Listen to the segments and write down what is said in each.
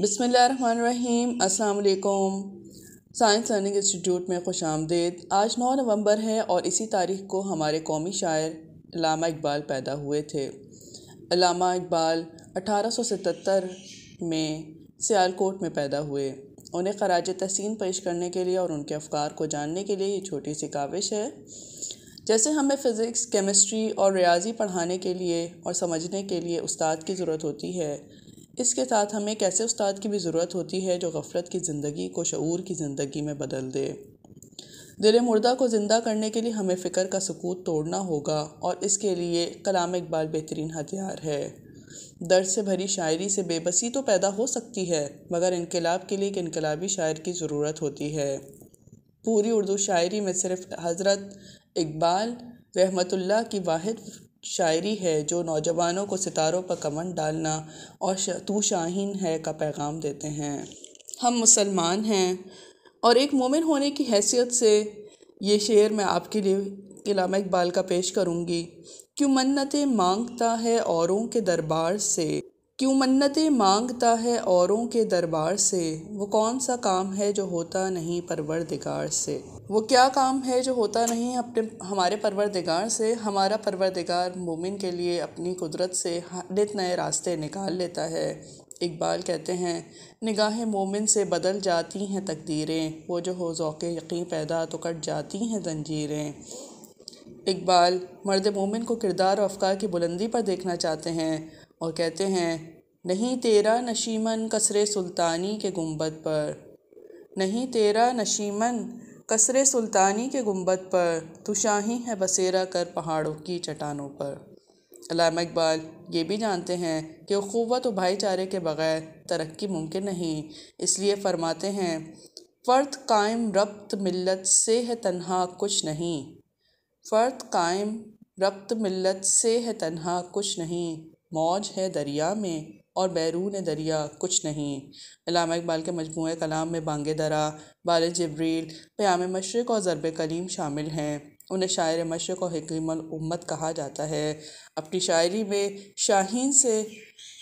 बसमीम असलकुम science learning institute में खुश आमदेद आज नौ नवंबर है और इसी तारीख को हमारे कौमी शायर लामा इकबाल पैदा हुए थे लामा इकबाल 1877 में सियालकोट में पैदा हुए उन्हें खराज तहसीन पेश करने के लिए और उनके अफकार को जानने के लिए ये छोटी सी काविश है जैसे हमें फ़िज़िक्स केमिस्ट्री और रियाजी पढ़ाने के लिए और समझने के लिए उस्ताद की ज़रूरत होती है इसके साथ हमें एक ऐसे उस्ताद की भी ज़रूरत होती है जो गफलत की ज़िंदगी को शूर की ज़िंदगी में बदल दे दिल मुर्दा को ज़िंदा करने के लिए हमें फ़िक्र का सकूत तोड़ना होगा और इसके लिए कलाम इकबाल बेहतरीन हथियार है दर्द से भरी शायरी से बेबसी तो पैदा हो सकती है मगर इनकलाब के लिए एक इनकलाबी शायर की ज़रूरत होती है पूरी उर्दू शायरी में सिर्फ हज़रत इकबाल रहमतुल्ला की वाद शायरी है जो नौजवानों को सितारों पर कमंड डालना और तू शाहीन है का पैगाम देते हैं हम मुसलमान हैं और एक मोमिन होने की हैसियत से ये शेर मैं आपके लिए इलामा इकबाल का पेश करूँगी क्यों मन्नतें मांगता है औरों के दरबार से क्यों मन्नतें मांगता है औरों के दरबार से वो कौन सा काम है जो होता नहीं परवरदिगार से वो क्या काम है जो होता नहीं अपने हमारे परवरदिगार से हमारा परवरदिगार मोमिन के लिए अपनी कुदरत से नित नए रास्ते निकाल लेता है इकबाल कहते हैं निगाहें मोमिन से बदल जाती हैं तकदीरें वो जो हो ओक़ यकीन पैदा तो कट जाती हैं जंजीरें इकबाल मर्द मोमिन को किरदार और अफकार की बुलंदी पर देखना चाहते हैं और कहते हैं नहीं तेरा नशीमन कसर सुल्तानी के गुंबद पर नहीं तेरा नशीमन कसर सुल्तानी के गुंबद पर तुशाही शाही है बसेरा कर पहाड़ों की चट्टानों पर अलामा इकबाल ये भी जानते हैं कि अखवत व भाईचारे के बग़ैर तरक्की मुमकिन नहीं इसलिए फरमाते हैं फ़र्द कायम रब्त मिलत से है तन्हा कुछ नहीं फ़र्द कायम रब्त मिलत से है तन्हा कुछ नहीं मौज है दरिया में और बैरून दरिया कुछ नहीं अलामा इकबाल के मजमू कलाम में बांग दरा बाल जबरील प्याम मशरक़ और ज़रब कलीम शामिल हैं उन्हें शायर मशरक़ और हकीमत कहा जाता है अपनी शायरी में शाहीन से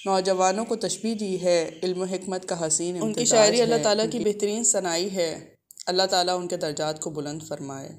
नौजवानों को तशबी दी है इल्म हमत का हसीन उनकी शायरी अल्लाह ताला की बेहतरीन सनाई है अल्लाह ताला उनके दर्जात को बुलंद फरमाए